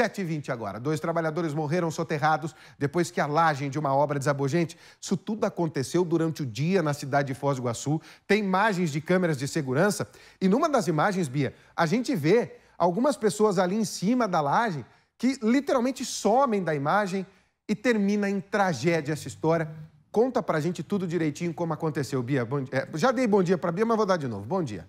7h20 agora. Dois trabalhadores morreram soterrados depois que a laje de uma obra desabou. Gente, isso tudo aconteceu durante o dia na cidade de Foz do Iguaçu. Tem imagens de câmeras de segurança. E numa das imagens, Bia, a gente vê algumas pessoas ali em cima da laje que literalmente somem da imagem e termina em tragédia essa história. Conta pra gente tudo direitinho como aconteceu, Bia. Bom... É, já dei bom dia pra Bia, mas vou dar de novo. Bom dia.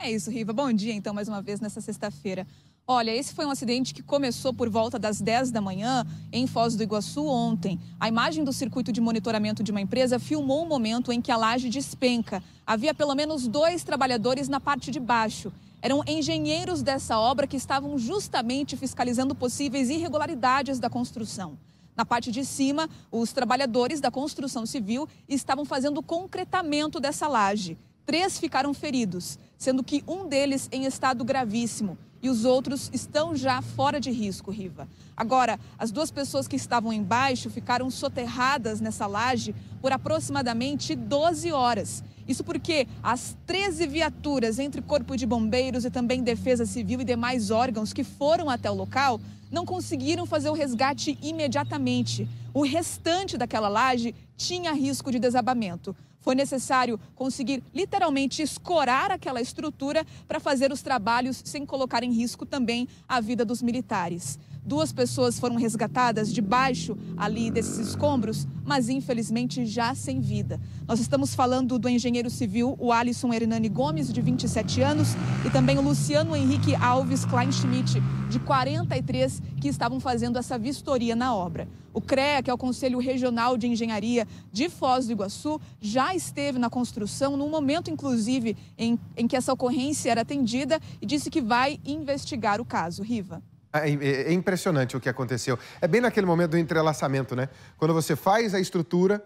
É isso, Riva. Bom dia, então, mais uma vez nessa sexta-feira. Olha, esse foi um acidente que começou por volta das 10 da manhã em Foz do Iguaçu ontem. A imagem do circuito de monitoramento de uma empresa filmou o um momento em que a laje despenca. Havia pelo menos dois trabalhadores na parte de baixo. Eram engenheiros dessa obra que estavam justamente fiscalizando possíveis irregularidades da construção. Na parte de cima, os trabalhadores da construção civil estavam fazendo o concretamento dessa laje. Três ficaram feridos, sendo que um deles em estado gravíssimo e os outros estão já fora de risco, Riva. Agora, as duas pessoas que estavam embaixo ficaram soterradas nessa laje por aproximadamente 12 horas. Isso porque as 13 viaturas entre Corpo de Bombeiros e também Defesa Civil e demais órgãos que foram até o local não conseguiram fazer o resgate imediatamente. O restante daquela laje tinha risco de desabamento. Foi necessário conseguir literalmente escorar aquela estrutura para fazer os trabalhos sem colocar em risco também a vida dos militares. Duas pessoas foram resgatadas debaixo ali desses escombros, mas infelizmente já sem vida. Nós estamos falando do engenheiro civil, o Alisson Hernani Gomes, de 27 anos, e também o Luciano Henrique Alves Kleinschmidt, de 43, que estavam fazendo essa vistoria na obra. O CREA, que é o Conselho Regional de Engenharia de Foz do Iguaçu, já esteve na construção, no momento, inclusive, em, em que essa ocorrência era atendida, e disse que vai investigar o caso. Riva. É, é, é impressionante o que aconteceu. É bem naquele momento do entrelaçamento, né? Quando você faz a estrutura,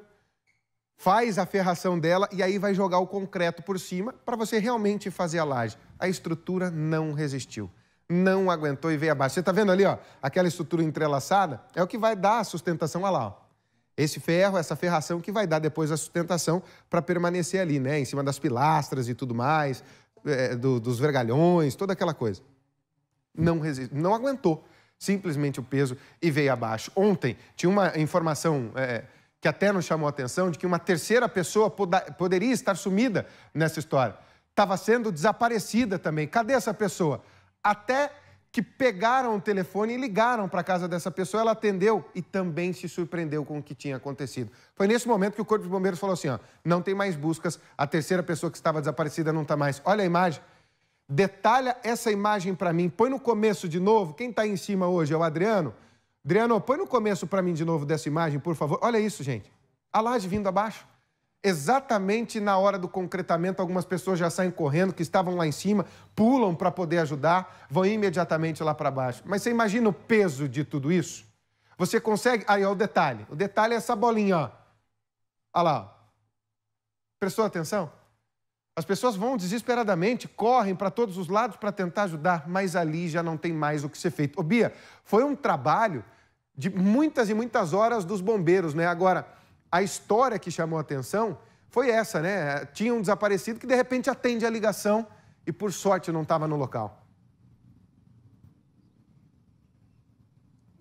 faz a ferração dela e aí vai jogar o concreto por cima para você realmente fazer a laje. A estrutura não resistiu, não aguentou e veio abaixo. Você está vendo ali, ó, aquela estrutura entrelaçada? É o que vai dar a sustentação, olha lá, ó. Esse ferro, essa ferração que vai dar depois a sustentação para permanecer ali, né? Em cima das pilastras e tudo mais, é, do, dos vergalhões, toda aquela coisa. Não resiste, não aguentou simplesmente o peso e veio abaixo. Ontem tinha uma informação é, que até nos chamou a atenção, de que uma terceira pessoa poda, poderia estar sumida nessa história. Estava sendo desaparecida também. Cadê essa pessoa? Até que pegaram o telefone e ligaram para a casa dessa pessoa, ela atendeu e também se surpreendeu com o que tinha acontecido. Foi nesse momento que o Corpo de Bombeiros falou assim: ó, não tem mais buscas, a terceira pessoa que estava desaparecida não está mais. Olha a imagem. Detalha essa imagem para mim, põe no começo de novo. Quem está em cima hoje é o Adriano. Adriano, põe no começo para mim de novo dessa imagem, por favor. Olha isso, gente. A laje vindo abaixo. Exatamente na hora do concretamento, algumas pessoas já saem correndo, que estavam lá em cima, pulam para poder ajudar, vão imediatamente lá para baixo. Mas você imagina o peso de tudo isso? Você consegue. Aí, ó, o detalhe. O detalhe é essa bolinha, ó. Olha lá. Prestou atenção? As pessoas vão desesperadamente, correm para todos os lados para tentar ajudar, mas ali já não tem mais o que ser feito. Ô, Bia, foi um trabalho de muitas e muitas horas dos bombeiros, né? Agora, a história que chamou a atenção foi essa, né? Tinha um desaparecido que de repente atende a ligação e por sorte não estava no local.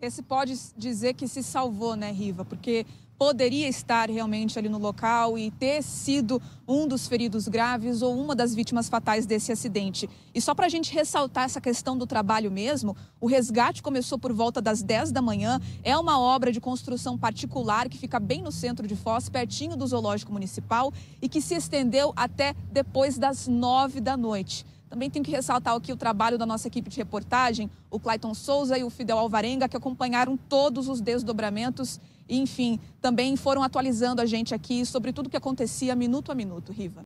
Esse pode dizer que se salvou, né, Riva? Porque poderia estar realmente ali no local e ter sido um dos feridos graves ou uma das vítimas fatais desse acidente. E só para a gente ressaltar essa questão do trabalho mesmo, o resgate começou por volta das 10 da manhã. É uma obra de construção particular que fica bem no centro de Foz, pertinho do Zoológico Municipal, e que se estendeu até depois das 9 da noite. Também tenho que ressaltar aqui o trabalho da nossa equipe de reportagem, o Clayton Souza e o Fidel Alvarenga, que acompanharam todos os desdobramentos. E, enfim, também foram atualizando a gente aqui sobre tudo o que acontecia minuto a minuto, Riva.